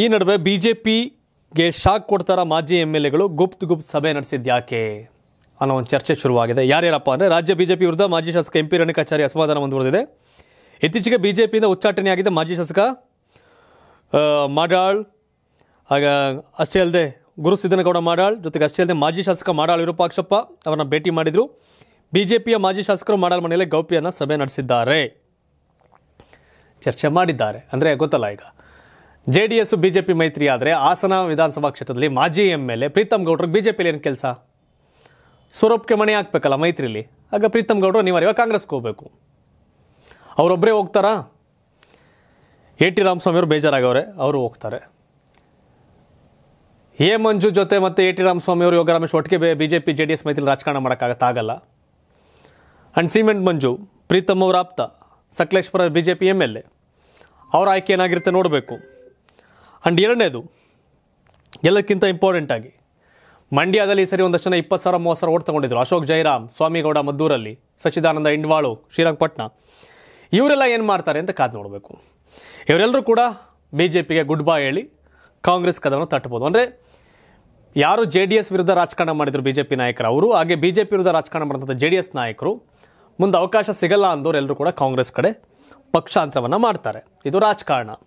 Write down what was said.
ಈ ನಡುವೆ ಬಿಜೆಪಿಗೆ ಶಾಕ್ ಕೊಡ್ತಾರ ಮಾಜಿ ಎಮ್ ಎಲ್ ಎಗಳು ಗುಪ್ತ್ ಗುಪ್ತ್ ಸಭೆ ಯಾಕೆ ಅನ್ನೋ ಒಂದು ಚರ್ಚೆ ಶುರುವಾಗಿದೆ ಯಾರ್ಯಾರಪ್ಪ ಅಂದರೆ ರಾಜ್ಯ ಬಿಜೆಪಿ ವಿರುದ್ಧ ಮಾಜಿ ಶಾಸಕ ಎಂ ಪಿ ರೇಣುಕಾಚಾರ್ಯ ಅಸಮಾಧಾನ ಮುಂದುವರೆದಿದೆ ಇತ್ತೀಚೆಗೆ ಬಿಜೆಪಿಯಿಂದ ಉಚ್ಚಾಟನೆಯಾಗಿದ್ದ ಮಾಜಿ ಶಾಸಕ ಮಾಡಾಳ್ ಆಗ ಅಷ್ಟೇ ಅಲ್ಲದೆ ಗುರು ಸಿದ್ದನಗೌಡ ಮಾಡಾಳ್ ಜೊತೆಗೆ ಅಷ್ಟೇ ಅಲ್ಲದೆ ಮಾಜಿ ಶಾಸಕ ಮಾಡಾಳ್ ವಿರೂಪಾಕ್ಷಪ್ಪ ಅವರನ್ನ ಭೇಟಿ ಮಾಡಿದರು ಬಿಜೆಪಿಯ ಮಾಜಿ ಶಾಸಕರು ಮಾಡಾಳ್ ಮನೆಯಲ್ಲಿ ಗೌಪ್ಯನ ಸಭೆ ನಡೆಸಿದ್ದಾರೆ ಚರ್ಚೆ ಮಾಡಿದ್ದಾರೆ ಅಂದರೆ ಗೊತ್ತಲ್ಲ ಈಗ ಜೆಡಿಎಸ್ ಬಿಜೆಪಿ ಮೈತ್ರಿ ಆದರೆ ಹಾಸನ ವಿಧಾನಸಭಾ ಕ್ಷೇತ್ರದಲ್ಲಿ ಮಾಜಿ ಎಂ ಎಲ್ ಎ ಪ್ರೀತಮ್ ಗೌಡ್ರಿಗೆ ಬಿಜೆಪಿಲಿ ಏನು ಕೆಲಸ ಸ್ವರೂಪ್ಗೆ ಮಣಿ ಹಾಕ್ಬೇಕಲ್ಲ ಮೈತ್ರಿಲಿ ಆಗ ಪ್ರೀತಮ್ ಗೌಡ್ರು ಅನಿವಾರ್ಯವಾಗಿ ಕಾಂಗ್ರೆಸ್ಗೆ ಹೋಗಬೇಕು ಅವರೊಬ್ಬರೇ ಹೋಗ್ತಾರಾ ಎ ಟಿ ಅವರು ಬೇಜಾರಾಗವ್ರೆ ಅವರು ಹೋಗ್ತಾರೆ ಎ ಮಂಜು ಜೊತೆ ಮತ್ತು ಎ ಟಿ ಅವರು ಯೋಗ ರಮೇಶ್ ಒಟ್ಟಿಗೆ B J P J D S ಮೈತ್ರಿ ರಾಜಕಾರಣ ಮಾಡೋಕ್ಕಾಗತ್ತಾಗಲ್ಲ ಆ್ಯಂಡ್ ಸಿಮೆಂಟ್ ಮಂಜು ಪ್ರೀತಮ್ ಅವರ ಆಪ್ತ Sakaleshwara B J P M L A ಅವ್ರ ಆಯ್ಕೆ ಏನಾಗಿರುತ್ತೆ ನೋಡಬೇಕು ಆ್ಯಂಡ್ ಎರಡನೇದು ಎಲ್ಲಕ್ಕಿಂತ ಇಂಪಾರ್ಟೆಂಟಾಗಿ ಮಂಡ್ಯದಲ್ಲಿ ಈ ಸರಿ ಒಂದಷ್ಟು ಜನ ಇಪ್ಪತ್ತು ಸಾವಿರ ಮೂವತ್ತು ಸಾವಿರ ಓಟ್ ತಗೊಂಡಿದ್ರು ಅಶೋಕ್ ಜೈರಾಮ್ ಸ್ವಾಮಿಗೌಡ ಮದ್ದೂರಲ್ಲಿ ಸಚ್ಚಿದಾನಂದ ಇಂಡ್ವಾಳು ಶ್ರೀರಂಗಪಟ್ಟಣ ಇವರೆಲ್ಲ ಏನು ಮಾಡ್ತಾರೆ ಅಂತ ಕಾದು ನೋಡಬೇಕು ಇವರೆಲ್ಲರೂ ಕೂಡ ಬಿ ಜೆ ಪಿಗೆ ಗುಡ್ ಬೈ ಹೇಳಿ ಕಾಂಗ್ರೆಸ್ ಕದವನ್ನು ತಟ್ಟಬೋದು ಅಂದರೆ ಯಾರು ಜೆ ಡಿ ಎಸ್ ವಿರುದ್ಧ ರಾಜಕಾರಣ ಮಾಡಿದರು ಬಿ ಜೆ ಪಿ ನಾಯಕರು ಅವರು ಹಾಗೆ ಬಿ ಜೆ ಪಿ ವಿರುದ್ಧ ರಾಜಕಾರಣ ಮಾಡಿದಂಥ ಜೆ ಡಿ ಎಸ್ ನಾಯಕರು ಮುಂದೆ ಅವಕಾಶ ಸಿಗಲ್ಲ ಅಂದವರು ಎಲ್ಲರೂ ಕೂಡ ಕಾಂಗ್ರೆಸ್ ಕಡೆ ಪಕ್ಷಾಂತರವನ್ನು ಮಾಡ್ತಾರೆ ಇದು ರಾಜಕಾರಣ